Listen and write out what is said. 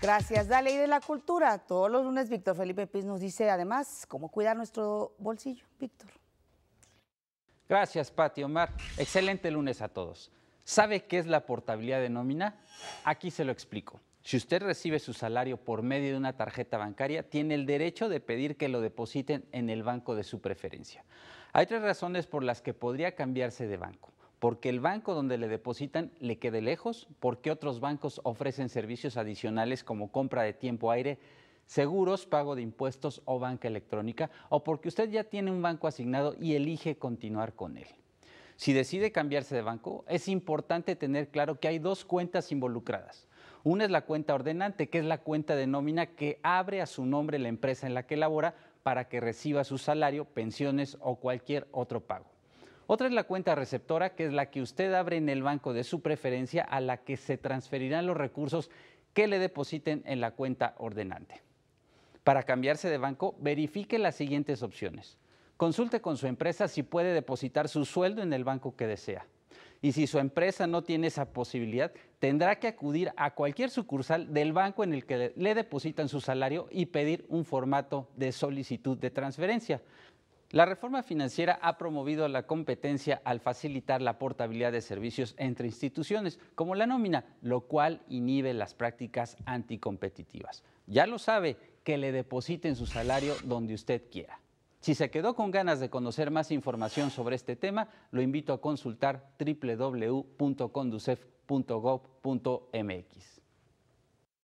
Gracias. Dale. Y de la cultura. Todos los lunes Víctor Felipe Piz nos dice además cómo cuidar nuestro bolsillo. Víctor. Gracias, Pati Omar. Excelente lunes a todos. ¿Sabe qué es la portabilidad de nómina? Aquí se lo explico. Si usted recibe su salario por medio de una tarjeta bancaria, tiene el derecho de pedir que lo depositen en el banco de su preferencia. Hay tres razones por las que podría cambiarse de banco porque el banco donde le depositan le quede lejos, porque otros bancos ofrecen servicios adicionales como compra de tiempo aire, seguros, pago de impuestos o banca electrónica, o porque usted ya tiene un banco asignado y elige continuar con él. Si decide cambiarse de banco, es importante tener claro que hay dos cuentas involucradas. Una es la cuenta ordenante, que es la cuenta de nómina que abre a su nombre la empresa en la que labora para que reciba su salario, pensiones o cualquier otro pago. Otra es la cuenta receptora, que es la que usted abre en el banco de su preferencia a la que se transferirán los recursos que le depositen en la cuenta ordenante. Para cambiarse de banco, verifique las siguientes opciones. Consulte con su empresa si puede depositar su sueldo en el banco que desea. Y si su empresa no tiene esa posibilidad, tendrá que acudir a cualquier sucursal del banco en el que le depositan su salario y pedir un formato de solicitud de transferencia. La reforma financiera ha promovido la competencia al facilitar la portabilidad de servicios entre instituciones, como la nómina, lo cual inhibe las prácticas anticompetitivas. Ya lo sabe, que le depositen su salario donde usted quiera. Si se quedó con ganas de conocer más información sobre este tema, lo invito a consultar www.conducef.gov.mx.